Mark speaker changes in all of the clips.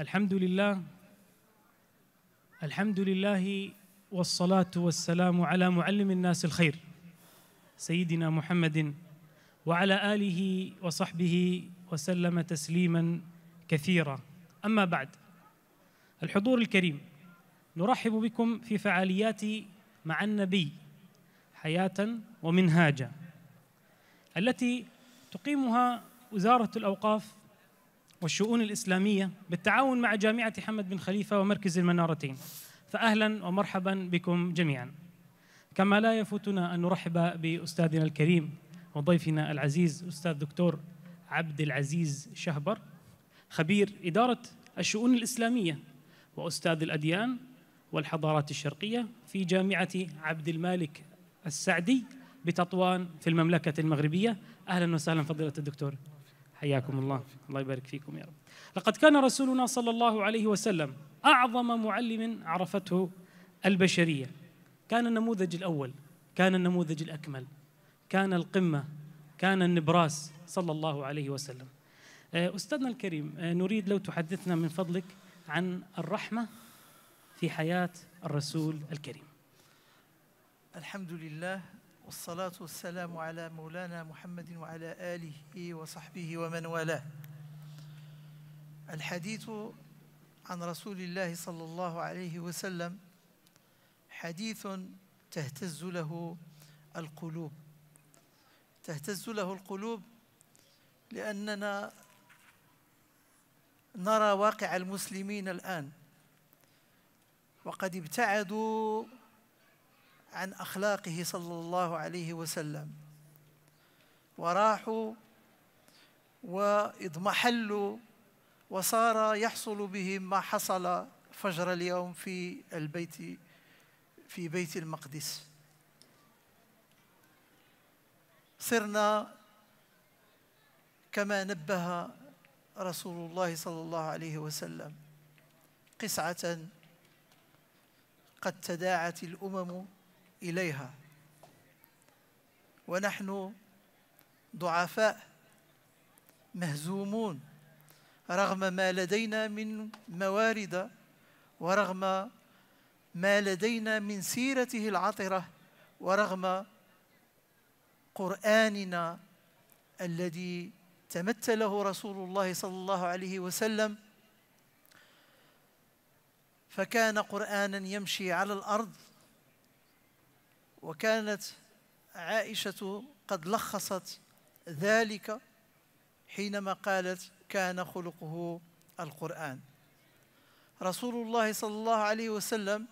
Speaker 1: الحمد لله الحمد لله والصلاة والسلام على معلم الناس الخير سيدنا محمد وعلى آله وصحبه وسلم تسليما كثيرا أما بعد الحضور الكريم نرحب بكم في فعاليات مع النبي حياة ومنهاجا التي تقيمها وزارة الأوقاف والشؤون الإسلامية بالتعاون مع جامعة حمد بن خليفة ومركز المنارتين فأهلا ومرحبا بكم جميعا كما لا يفوتنا أن نرحب بأستاذنا الكريم وضيفنا العزيز أستاذ دكتور عبد العزيز شهبر خبير إدارة الشؤون الإسلامية وأستاذ الأديان والحضارات الشرقية في جامعة عبد المالك السعدي بتطوان في المملكة المغربية أهلا وسهلا فضيلة الدكتور حياكم الله الله يبارك فيكم يا رب لقد كان رسولنا صلى الله عليه وسلم أعظم معلم عرفته البشرية كان النموذج الأول كان النموذج الأكمل كان القمة كان النبراس صلى الله عليه وسلم آه، أستاذنا الكريم آه، نريد لو تحدثنا من فضلك عن الرحمة في حياة الرسول الكريم
Speaker 2: الحمد لله والصلاة والسلام على مولانا محمد وعلى آله وصحبه ومن والاه الحديث عن رسول الله صلى الله عليه وسلم حديث تهتز له القلوب تهتز له القلوب لأننا نرى واقع المسلمين الآن وقد ابتعدوا عن أخلاقه صلى الله عليه وسلم وراحوا واضمحلوا وصار يحصل بهم ما حصل فجر اليوم في البيت في بيت المقدس صرنا كما نبه رسول الله صلى الله عليه وسلم قسعة قد تداعت الأمم إليها ونحن ضعفاء مهزومون رغم ما لدينا من موارد ورغم ما لدينا من سيرته العطرة ورغم قرآننا الذي تمثله رسول الله صلى الله عليه وسلم فكان قرآنا يمشي على الأرض وكانت عائشة قد لخصت ذلك حينما قالت كان خلقه القرآن رسول الله صلى الله عليه وسلم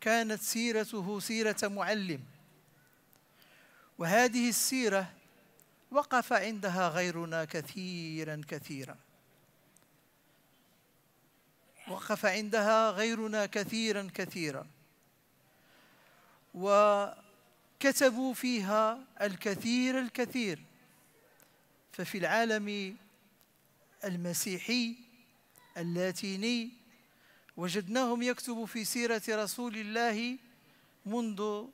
Speaker 2: كانت سيرته سيرة معلم وهذه السيرة وقف عندها غيرنا كثيرا كثيرا وقف عندها غيرنا كثيرا كثيرا وكتبوا فيها الكثير الكثير ففي العالم المسيحي اللاتيني وجدناهم يكتبوا في سيرة رسول الله منذ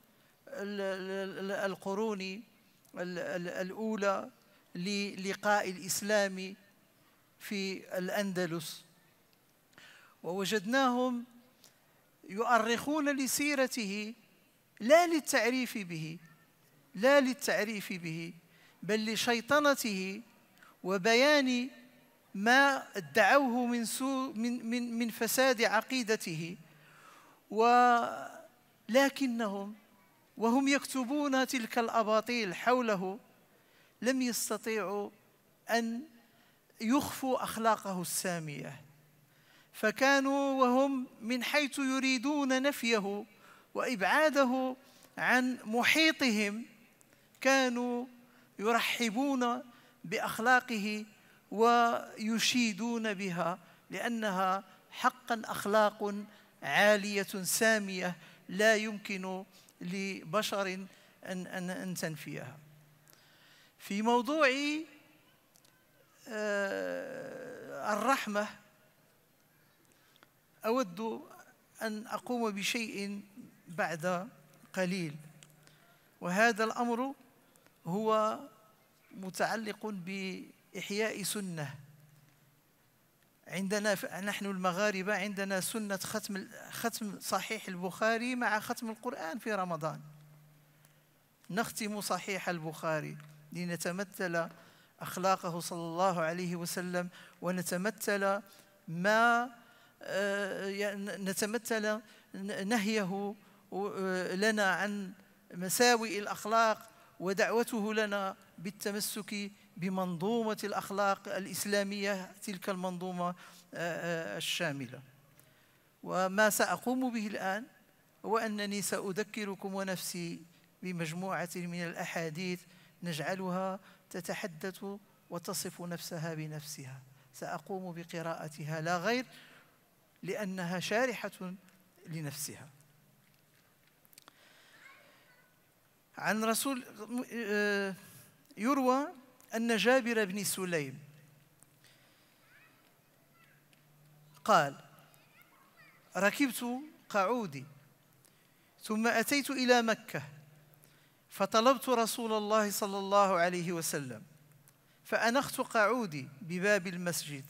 Speaker 2: القرون الأولى للقاء الإسلام في الأندلس ووجدناهم يؤرخون لسيرته لا للتعريف به لا للتعريف به بل لشيطنته وبيان ما ادعوه من سوء من من من فساد عقيدته ولكنهم وهم يكتبون تلك الاباطيل حوله لم يستطيعوا ان يخفوا اخلاقه الساميه فكانوا وهم من حيث يريدون نفيه وابعاده عن محيطهم كانوا يرحبون باخلاقه ويشيدون بها لانها حقا اخلاق عاليه ساميه لا يمكن لبشر ان ان ان تنفيها في موضوع آه، الرحمه اود ان اقوم بشيء بعد قليل وهذا الأمر هو متعلق بإحياء سنة عندنا نحن المغاربة عندنا سنة ختم ختم صحيح البخاري مع ختم القرآن في رمضان نختم صحيح البخاري لنتمثل أخلاقه صلى الله عليه وسلم ونتمثل ما آه، نتمثل نهيه آه، لنا عن مساوئ الأخلاق ودعوته لنا بالتمسك بمنظومة الأخلاق الإسلامية تلك المنظومة آه، آه، الشاملة وما سأقوم به الآن هو أنني سأذكركم ونفسي بمجموعة من الأحاديث نجعلها تتحدث وتصف نفسها بنفسها سأقوم بقراءتها لا غير لأنها شارحة لنفسها عن رسول آه، يروى أن جابر بن سليم قال ركبت قعودي ثم أتيت إلى مكة فطلبت رسول الله صلى الله عليه وسلم فأنخت قعودي بباب المسجد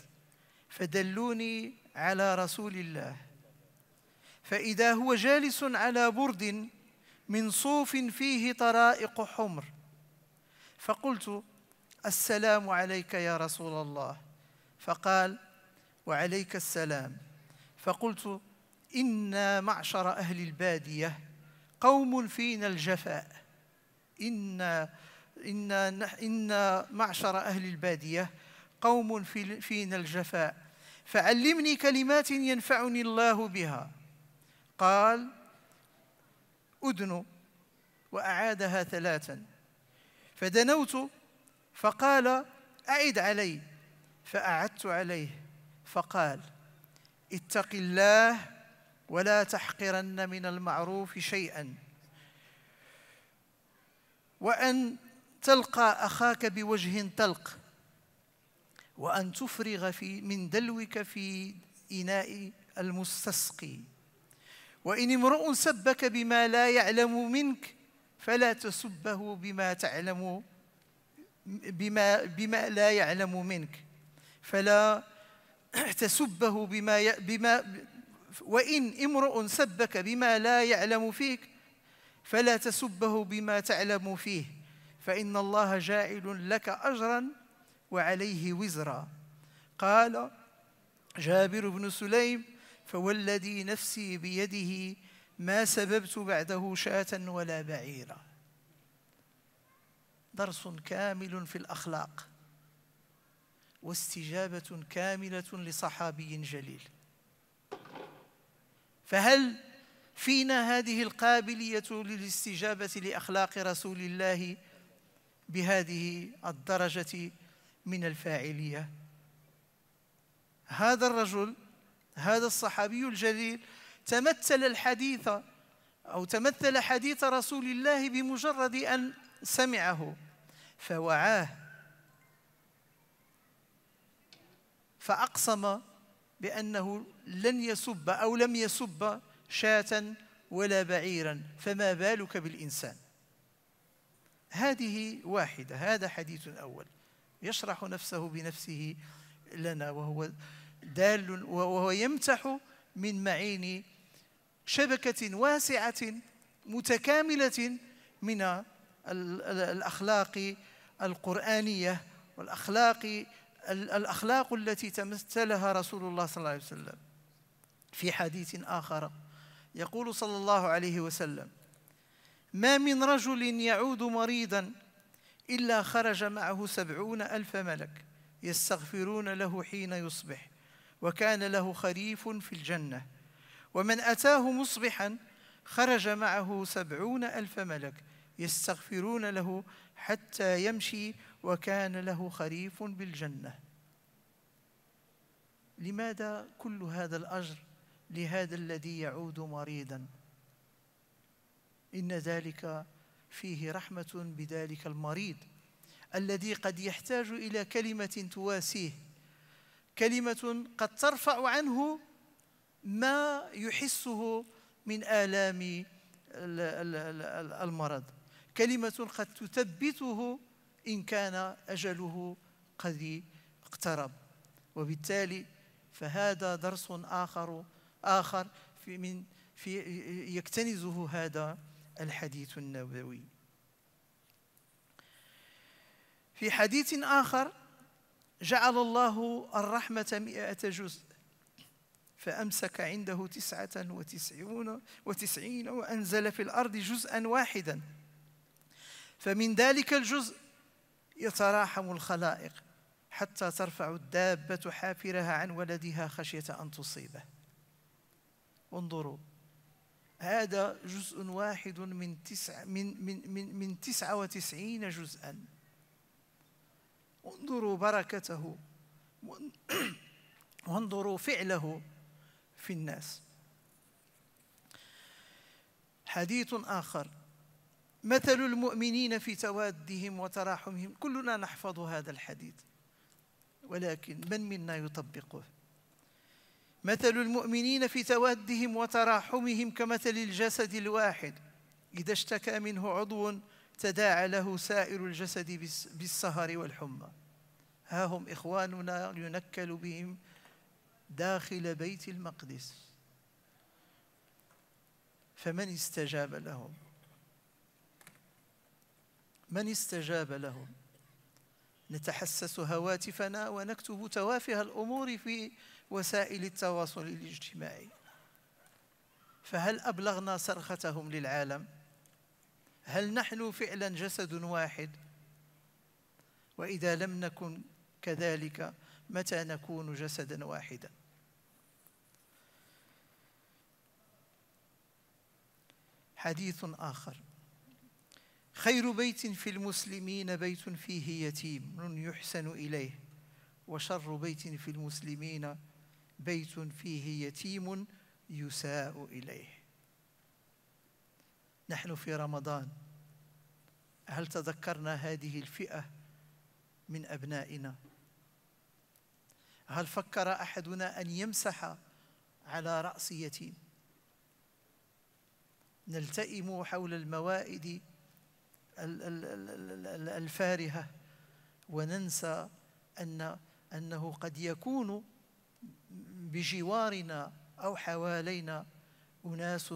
Speaker 2: فدلوني على رسول الله فإذا هو جالس على برد من صوف فيه طرائق حمر فقلت السلام عليك يا رسول الله فقال وعليك السلام فقلت إنا معشر أهل البادية قوم فينا الجفاء إنا, إنا, إنا معشر أهل البادية قوم فينا الجفاء فعلمني كلمات ينفعني الله بها قال أذنه وأعادها ثلاثا فدنوت فقال أعد علي فأعدت عليه فقال اتق الله ولا تحقرن من المعروف شيئا وأن تلقى أخاك بوجه تلق وأن تفرغ في من دلوك في إناء المستسقي وإن امرؤ سبك بما لا يعلم منك فلا تسبه بما تعلم بما, بما لا يعلم منك فلا تسبه بما, بما وإن امرؤ سبك بما لا يعلم فيك فلا تسبه بما تعلم فيه فإن الله جاعل لك أجرا وعليه وزرا قال جابر بن سليم فوالذي نفسي بيده ما سببت بعده شاة ولا بعيرا درس كامل في الأخلاق واستجابة كاملة لصحابي جليل فهل فينا هذه القابلية للاستجابة لأخلاق رسول الله بهذه الدرجة من الفاعلية هذا الرجل هذا الصحابي الجليل تمثل الحديث أو تمثل حديث رسول الله بمجرد أن سمعه فوعاه فأقسم بأنه لن يسب أو لم يسب شاة ولا بعيرا فما بالك بالإنسان هذه واحدة هذا حديث أول يشرح نفسه بنفسه لنا وهو دال وهو يمتح من معين شبكة واسعة متكاملة من الأخلاق القرآنية والأخلاق الأخلاق التي تمثلها رسول الله صلى الله عليه وسلم في حديث آخر يقول صلى الله عليه وسلم ما من رجل يعود مريضا إلا خرج معه سبعون ألف ملك يستغفرون له حين يصبح وكان له خريف في الجنة ومن أتاه مصبحا خرج معه سبعون ألف ملك يستغفرون له حتى يمشي وكان له خريف بالجنة لماذا كل هذا الأجر لهذا الذي يعود مريضا إن ذلك فيه رحمة بذلك المريض الذي قد يحتاج إلى كلمة تواسيه كلمة قد ترفع عنه ما يحسه من آلام المرض كلمة قد تثبته إن كان أجله قد اقترب وبالتالي فهذا درس آخر آخر في من في يكتنزه هذا الحديث النبوي في حديث آخر جعل الله الرحمة مئة جزء فأمسك عنده تسعة وتسعون وتسعين وأنزل في الأرض جزءا واحدا فمن ذلك الجزء يتراحم الخلائق حتى ترفع الدابة حافرها عن ولدها خشية أن تصيبه انظروا هذا جزء واحد من تسعة من من من من تسعة وتسعين جزءاً انظروا بركته وانظروا فعله في الناس حديث آخر مثل المؤمنين في توادهم وتراحمهم كلنا نحفظ هذا الحديث ولكن من منا يطبقه مثل المؤمنين في توادهم وتراحمهم كمثل الجسد الواحد إذا اشتكى منه عضو تداعى له سائر الجسد بالسهر والحمى ها هم إخواننا ينكل بهم داخل بيت المقدس فمن استجاب لهم من استجاب لهم نتحسس هواتفنا ونكتب توافه الأمور في وسائل التواصل الاجتماعي فهل أبلغنا صرختهم للعالم؟ هل نحن فعلا جسد واحد واذا لم نكن كذلك متى نكون جسدا واحدا حديث اخر خير بيت في المسلمين بيت فيه يتيم يحسن اليه وشر بيت في المسلمين بيت فيه يتيم يساء اليه نحن في رمضان هل تذكرنا هذه الفئه من ابنائنا هل فكر احدنا ان يمسح على راس يتيم نلتئم حول الموائد الفارهه وننسى ان انه قد يكون بجوارنا او حوالينا اناس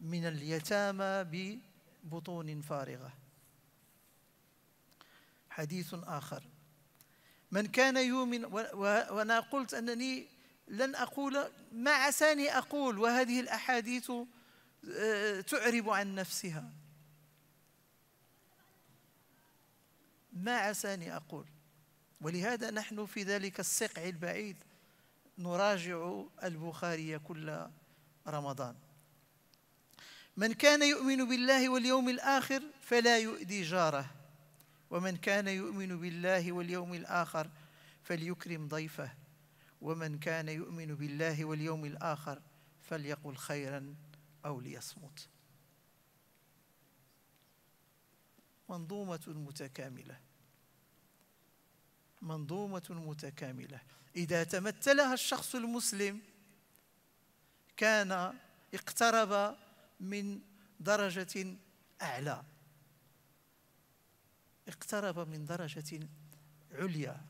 Speaker 2: من اليتامى ببطون فارغة حديث آخر من كان يؤمن وأنا قلت أنني لن أقول ما عساني أقول وهذه الأحاديث آه، تعرب عن نفسها ما عساني أقول ولهذا نحن في ذلك السقع البعيد نراجع البخاري كل رمضان من كان يؤمن بالله واليوم الآخر فلا يؤذي جاره ومن كان يؤمن بالله واليوم الآخر فليكرم ضيفه ومن كان يؤمن بالله واليوم الآخر فليقل خيرا أو ليصمت منظومة متكاملة منظومة متكاملة إذا تمثلها الشخص المسلم كان اقترب من درجة أعلى اقترب من درجة عليا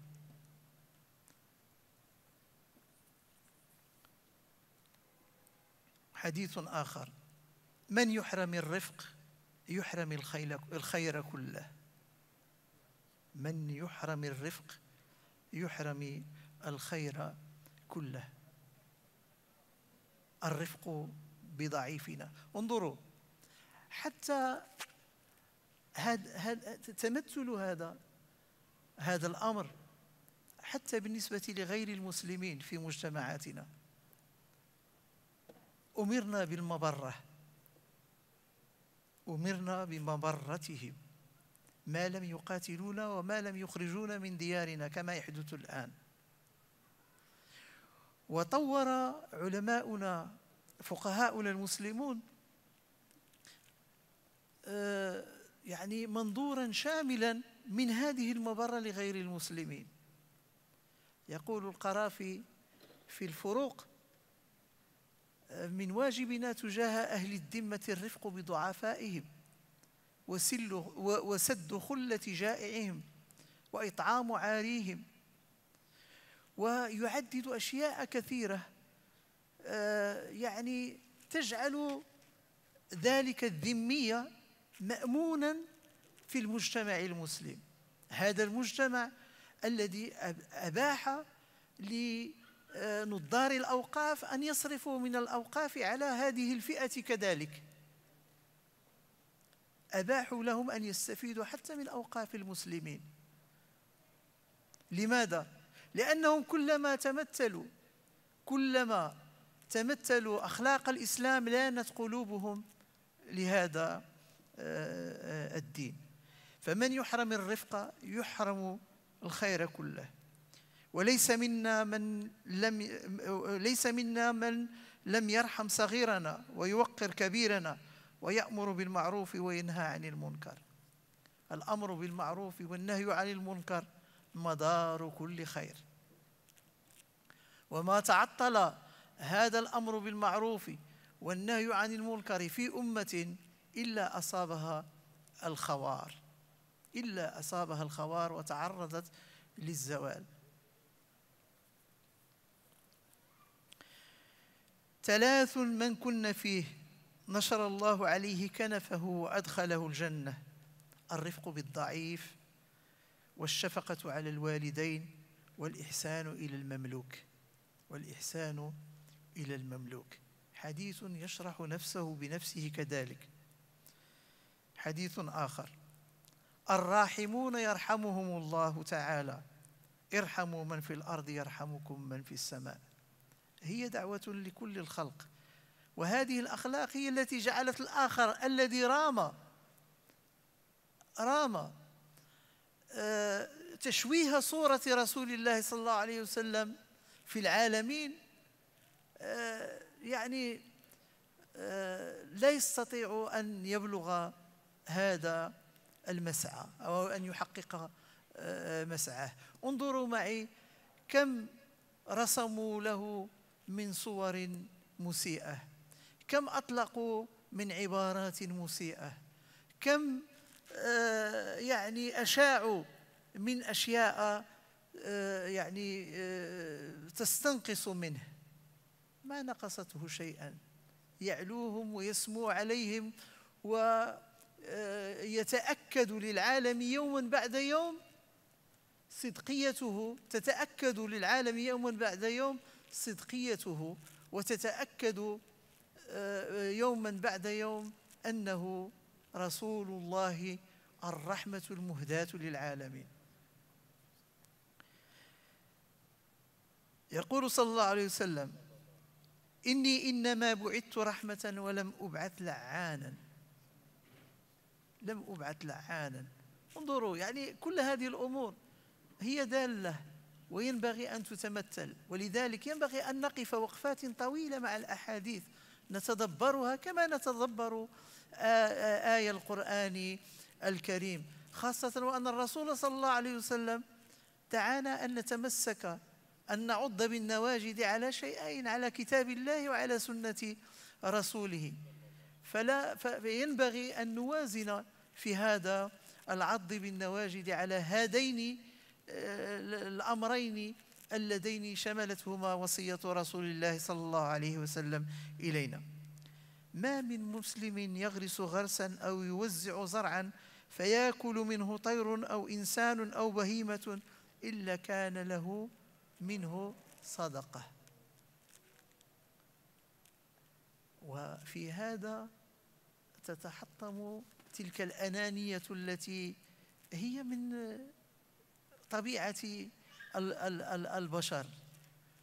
Speaker 2: حديث آخر من يحرم الرفق يحرم الخير كله من يحرم الرفق يحرم الخير كله الرفق بضعيفنا انظروا حتى هاد هاد تمثل هذا هذا الامر حتى بالنسبه لغير المسلمين في مجتمعاتنا امرنا بالمبره امرنا بمبرتهم ما لم يقاتلونا وما لم يخرجونا من ديارنا كما يحدث الان وطور علماؤنا فقهاؤنا المسلمون آه، يعني منظورا شاملا من هذه المبرة لغير المسلمين يقول القرافي في الفروق آه، من واجبنا تجاه أهل الذمة الرفق بضعفائهم وسل وسد خلة جائعهم وإطعام عاريهم ويعدد أشياء كثيرة آه، يعني تجعل ذلك الذمية مأمونا في المجتمع المسلم هذا المجتمع الذي أباح لنظار الأوقاف أن يصرفوا من الأوقاف على هذه الفئة كذلك أباحوا لهم أن يستفيدوا حتى من أوقاف المسلمين لماذا؟ لأنهم كلما تمثلوا كلما تمثلوا أخلاق الإسلام لانت قلوبهم لهذا آه، آه، الدين فمن يحرم الرفقة يحرم الخير كله وليس منا من لم ليس منا من لم يرحم صغيرنا ويوقر كبيرنا ويأمر بالمعروف وينهى عن المنكر الأمر بالمعروف والنهي عن المنكر مدار كل خير وما تعطل هذا الأمر بالمعروف والنهي عن المنكر في أمة إلا أصابها الخوار إلا أصابها الخوار وتعرضت للزوال ثلاث من كن فيه نشر الله عليه كنفه وأدخله الجنة الرفق بالضعيف والشفقة على الوالدين والإحسان إلى المملوك والإحسان إلى المملوك حديث يشرح نفسه بنفسه كذلك حديث آخر الراحمون يرحمهم الله تعالى ارحموا من في الأرض يرحمكم من في السماء هي دعوة لكل الخلق وهذه الأخلاق هي التي جعلت الآخر الذي رام رام آه، تشويه صورة رسول الله صلى الله عليه وسلم في العالمين يعني آه، لا يستطيع أن يبلغ هذا المسعى أو أن يحقق آه، مسعاه انظروا معي كم رسموا له من صور مسيئة كم أطلقوا من عبارات مسيئة كم آه، يعني أشاعوا من أشياء يعني تستنقص منه ما نقصته شيئا يعلوهم ويسمو عليهم ويتأكد آه، للعالم يوما بعد يوم صدقيته تتأكد للعالم يوما بعد يوم صدقيته وتتأكد آه، يوما بعد يوم أنه رسول الله الرحمة المهداة للعالمين يقول صلى الله عليه وسلم إني إنما بعثت رحمة ولم أبعث لعانا لم أبعث لعانا انظروا يعني كل هذه الأمور هي دالة وينبغي أن تتمثل ولذلك ينبغي أن نقف وقفات طويلة مع الأحاديث نتدبرها كما نتدبر آية القرآن الكريم خاصة وأن الرسول صلى الله عليه وسلم دعانا أن نتمسك أن نعض بالنواجد على شيئين على كتاب الله وعلى سنة رسوله فلا فينبغي أن نوازن في هذا العض بالنواجد على هذين آه، الأمرين اللذين شملتهما وصية رسول الله صلى الله عليه وسلم إلينا ما من مسلم يغرس غرسا أو يوزع زرعا فياكل منه طير أو إنسان أو بهيمة إلا كان له منه صدقة وفي هذا تتحطم تلك الأنانية التي هي من طبيعة البشر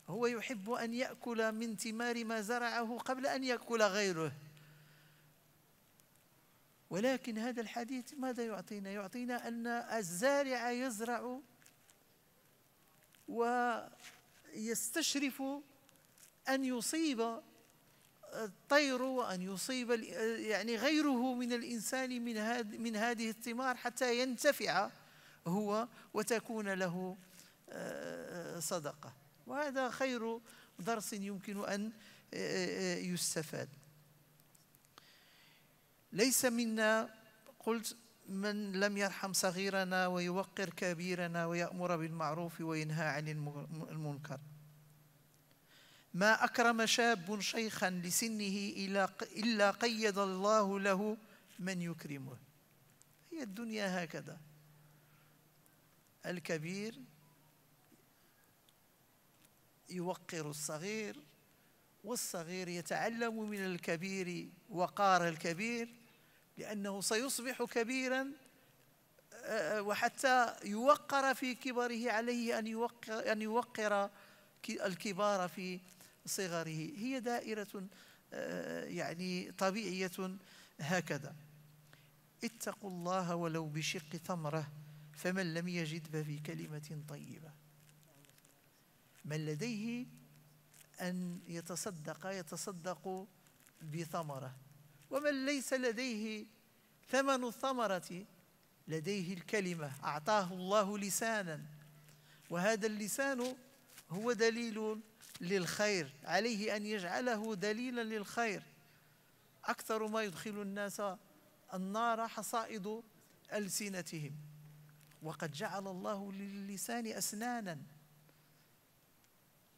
Speaker 2: هو يحب أن يأكل من ثمار ما زرعه قبل أن يأكل غيره ولكن هذا الحديث ماذا يعطينا؟ يعطينا أن الزارع يزرع ويستشرف أن يصيب الطير وأن يصيب يعني غيره من الإنسان من من هذه الثمار حتى ينتفع هو وتكون له آه، صدقة وهذا خير درس يمكن أن آه، آه، يستفاد ليس منا قلت من لم يرحم صغيرنا ويوقر كبيرنا ويأمر بالمعروف وينهى عن المنكر ما أكرم شاب شيخا لسنه إلا قيد الله له من يكرمه هي الدنيا هكذا الكبير يوقر الصغير والصغير يتعلم من الكبير وقار الكبير لأنه سيصبح كبيرا آه، وحتى يوقر في كبره عليه أن يوقر, أن يوقر الكبار في صغره هي دائرة آه، يعني طبيعية هكذا اتقوا الله ولو بشق تمرة فمن لم يجد ففي كلمة طيبة من لديه أن يتصدق يتصدق بثمره ومن ليس لديه ثمن الثمرة لديه الكلمة أعطاه الله لسانا وهذا اللسان هو دليل للخير عليه أن يجعله دليلا للخير أكثر ما يدخل الناس النار حصائد ألسنتهم وقد جعل الله للسان أسنانا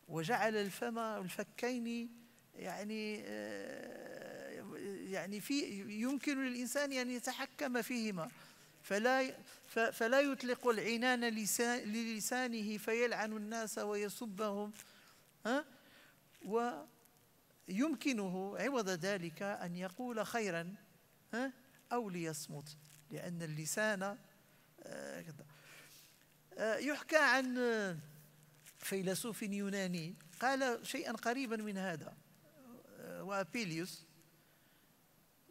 Speaker 2: وجعل الفم الفكين يعني آه، يعني في يمكن للإنسان أن يتحكم فيهما فلا فلا يطلق العنان للسانه فيلعن الناس ويسبهم ها ويمكنه عوض ذلك أن يقول خيرا ها أو ليصمت لأن اللسان آه، آه، يحكى عن فيلسوف يوناني قال شيئا قريبا من هذا آه، وابيليوس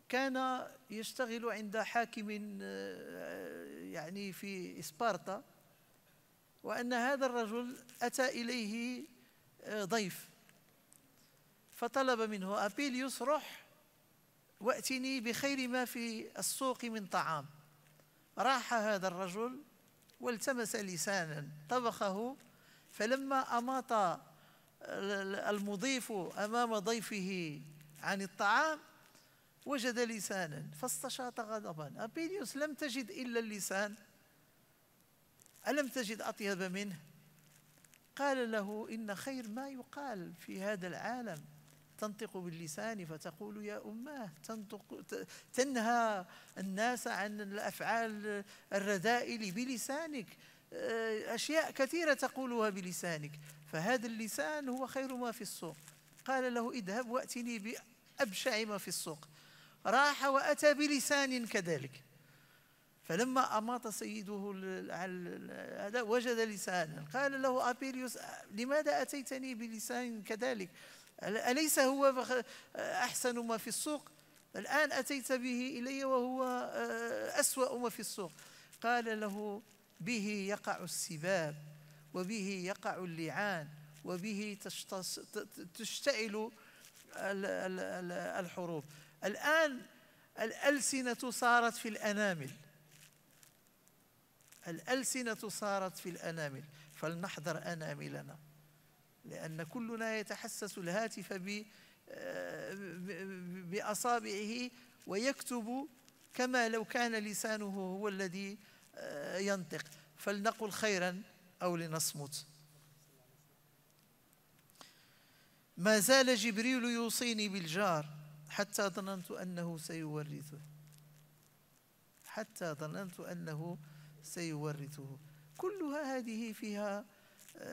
Speaker 2: كان يشتغل عند حاكم آه، يعني في إسبارتا وأن هذا الرجل أتى إليه آه، ضيف فطلب منه أبيليوس روح وأتني بخير ما في السوق من طعام راح هذا الرجل والتمس لسانا طبخه فلما أماط آه، المضيف أمام ضيفه عن الطعام وجد لسانا فاستشاط غضبا أبيليوس لم تجد إلا اللسان ألم تجد أطيب منه قال له إن خير ما يقال في هذا العالم تنطق باللسان فتقول يا أماه تنطق تنهى الناس عن الأفعال الرذائل بلسانك آه، أشياء كثيرة تقولها بلسانك فهذا اللسان هو خير ما في السوق قال له اذهب وأتني بأبشع ما في السوق راح وأتى بلسان كذلك فلما أماط سيده هذا وجد لسانا قال له أبيليوس لماذا أتيتني بلسان كذلك أليس هو أحسن ما في السوق الآن أتيت به إلي وهو آه، أسوأ ما في السوق قال له به يقع السباب وبه يقع اللعان وبه تشتعل الحروب الآن الألسنة صارت في الأنامل الألسنة صارت في الأنامل فلنحذر أناملنا لأن كلنا يتحسس الهاتف آه، بأصابعه ويكتب كما لو كان لسانه هو الذي آه، ينطق فلنقل خيرا أو لنصمت ما زال جبريل يوصيني بالجار حتى ظننت أنه سيورثه حتى ظننت أنه سيورثه كلها هذه فيها آه،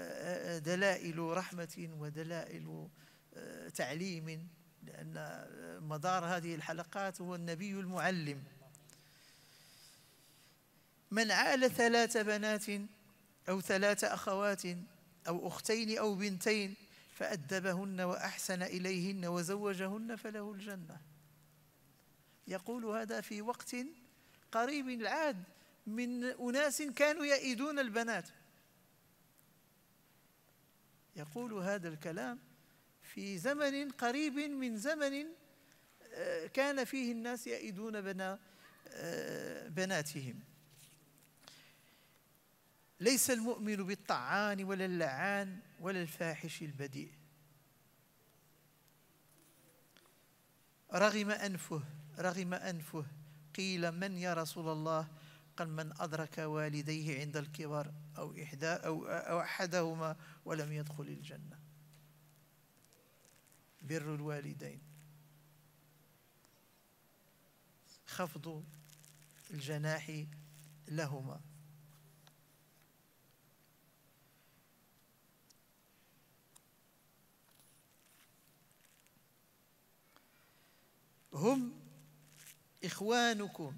Speaker 2: آه، دلائل رحمة ودلائل آه، تعليم لأن مدار هذه الحلقات هو النبي المعلم من عال ثلاث بنات أو ثلاث أخوات أو أختين أو بنتين فأدبهن وأحسن إليهن وزوجهن فله الجنة يقول هذا في وقت قريب العاد من أناس كانوا يئدون البنات يقول هذا الكلام في زمن قريب من زمن آه، كان فيه الناس يئدون بنا آه، بناتهم ليس المؤمن بالطعان ولا اللعان ولا الفاحش البديء رغم أنفه رغم أنفه قيل من يا رسول الله قال من أدرك والديه عند الكبر أو إحدى أو, أو أحدهما ولم يدخل الجنة بر الوالدين خفض الجناح لهما هم إخوانكم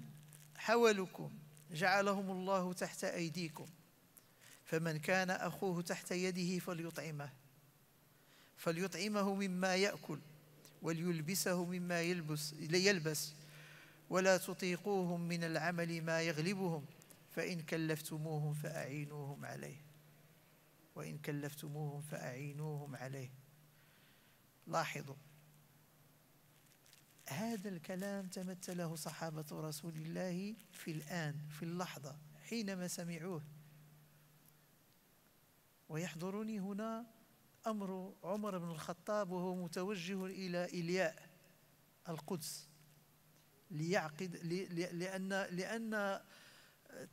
Speaker 2: حولكم جعلهم الله تحت أيديكم فمن كان أخوه تحت يده فليطعمه فليطعمه مما يأكل وليلبسه مما يلبس, يلبس ولا تطيقوهم من العمل ما يغلبهم فإن كلفتموهم فأعينوهم عليه وإن كلفتموهم فأعينوهم عليه لاحظوا هذا الكلام تمثله صحابة رسول الله في الآن في اللحظة حينما سمعوه ويحضرني هنا أمر عمر بن الخطاب وهو متوجه إلى إلياء القدس ليعقد لأن لأن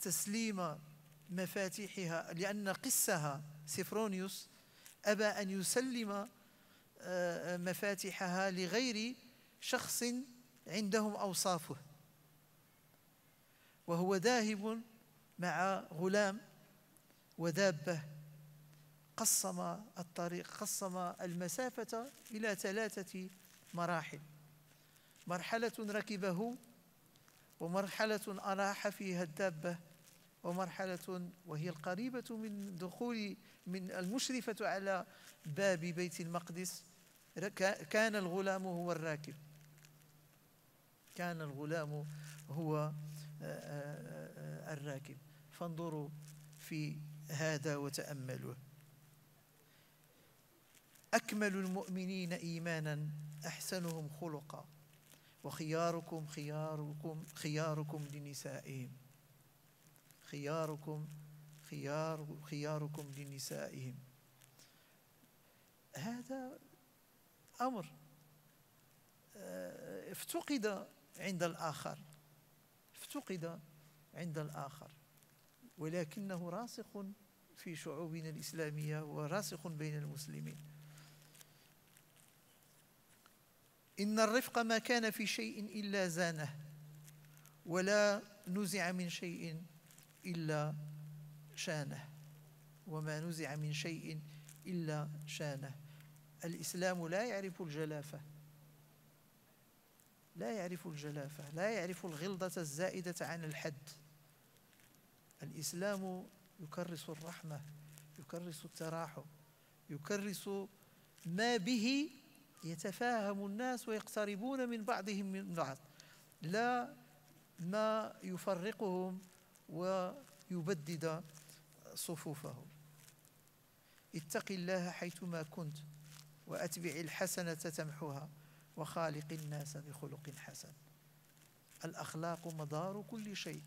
Speaker 2: تسليم مفاتيحها لأن قسها سفرونيوس أبى أن يسلم آه، مفاتيحها لغير شخص عندهم أوصافه وهو ذاهب مع غلام ودابة قسم الطريق قسم المسافة إلى ثلاثة مراحل مرحلة ركبه ومرحلة أراح فيها الدابة ومرحلة وهي القريبة من دخول من المشرفة على باب بيت المقدس كان الغلام هو الراكب كان الغلام هو آه، آه، آه، الراكب فانظروا في هذا وتأملوا أكمل المؤمنين إيمانا أحسنهم خلقا وخياركم خياركم خياركم لنسائهم خياركم خيار خياركم لنسائهم هذا أمر افتقد عند الآخر افتقد عند الآخر ولكنه راسخ في شعوبنا الإسلامية وراسخ بين المسلمين إن الرفق ما كان في شيء إلا زانه ولا نزع من شيء إلا شانه وما نزع من شيء إلا شانه الإسلام لا يعرف الجلافة لا يعرف الجلافة لا يعرف الغلظة الزائدة عن الحد الإسلام يكرس الرحمة يكرس التراحم يكرس ما به يتفاهم الناس ويقتربون من بعضهم من بعض لا ما يفرقهم ويبدد صفوفهم اتق الله حيثما كنت واتبع الحسنه تمحوها وخالق الناس بخلق حسن الأخلاق مدار كل شيء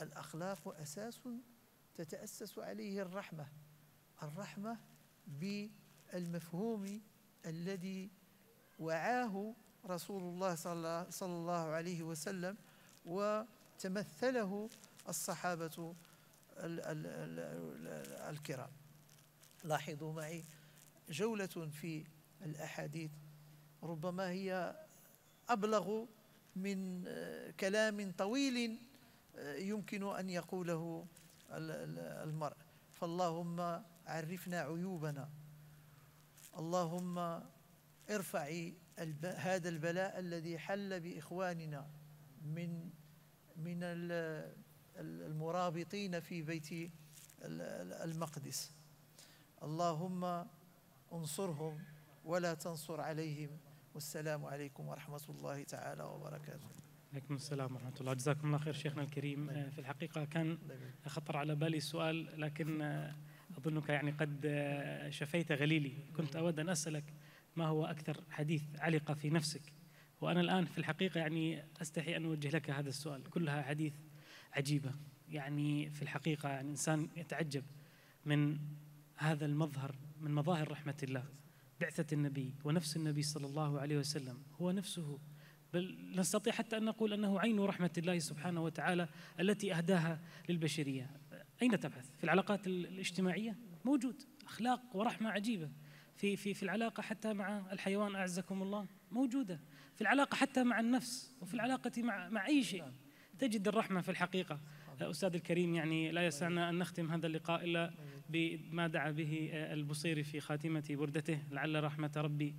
Speaker 2: الأخلاق أساس تتأسس عليه الرحمة الرحمة بالمفهوم الذي وعاه رسول الله صلى الله عليه وسلم وتمثله الصحابة الكرام لاحظوا معي جولة في الأحاديث ربما هي أبلغ من آه، كلام طويل آه، يمكن أن يقوله المرء فاللهم عرفنا عيوبنا اللهم ارفع هذا البلاء الذي حل بإخواننا من من المرابطين في بيت المقدس اللهم انصرهم ولا تنصر عليهم والسلام عليكم ورحمة الله تعالى وبركاته
Speaker 1: عليكم السلام ورحمة الله جزاكم الله خير شيخنا الكريم نعم. آه، في الحقيقة كان نعم. خطر على بالي سؤال لكن آه، أظنك يعني قد آه، شفيت غليلي كنت أود أن أسألك ما هو أكثر حديث علق في نفسك وأنا الآن في الحقيقة يعني أستحي أن أوجه لك هذا السؤال كلها حديث عجيبة يعني في الحقيقة يعني إنسان يتعجب من هذا المظهر من مظاهر رحمة الله بعثة النبي ونفس النبي صلى الله عليه وسلم هو نفسه بل نستطيع حتى أن نقول أنه عين رحمة الله سبحانه وتعالى التي أهداها للبشرية أين تبحث؟ في العلاقات الاجتماعية؟ موجود أخلاق ورحمة عجيبة في في في العلاقة حتى مع الحيوان أعزكم الله موجودة في العلاقة حتى مع النفس وفي العلاقة مع مع أي شيء تجد الرحمة في الحقيقة أستاذ الكريم يعني لا يسعنا أن نختم هذا اللقاء إلا بما دعا به البصيري في خاتمة بردته لعل رحمة ربي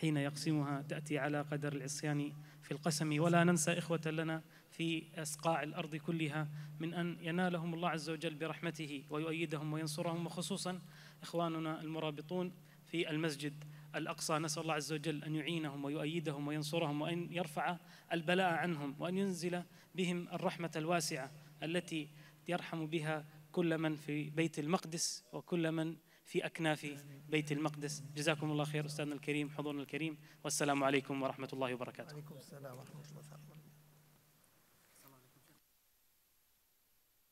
Speaker 1: حين يقسمها تأتي على قدر العصيان في القسم ولا ننسى إخوة لنا في أسقاع الأرض كلها من أن ينالهم الله عز وجل برحمته ويؤيدهم وينصرهم وخصوصا إخواننا المرابطون في المسجد الأقصى نسأل الله عز وجل أن يعينهم ويؤيدهم وينصرهم وأن يرفع البلاء عنهم وأن ينزل بهم الرحمة الواسعة التي يرحم بها كل من في بيت المقدس وكل من في أكناف بيت المقدس جزاكم الله خير أستاذنا الكريم حضورنا الكريم والسلام عليكم ورحمة الله وبركاته
Speaker 2: وعليكم السلام ورحمة الله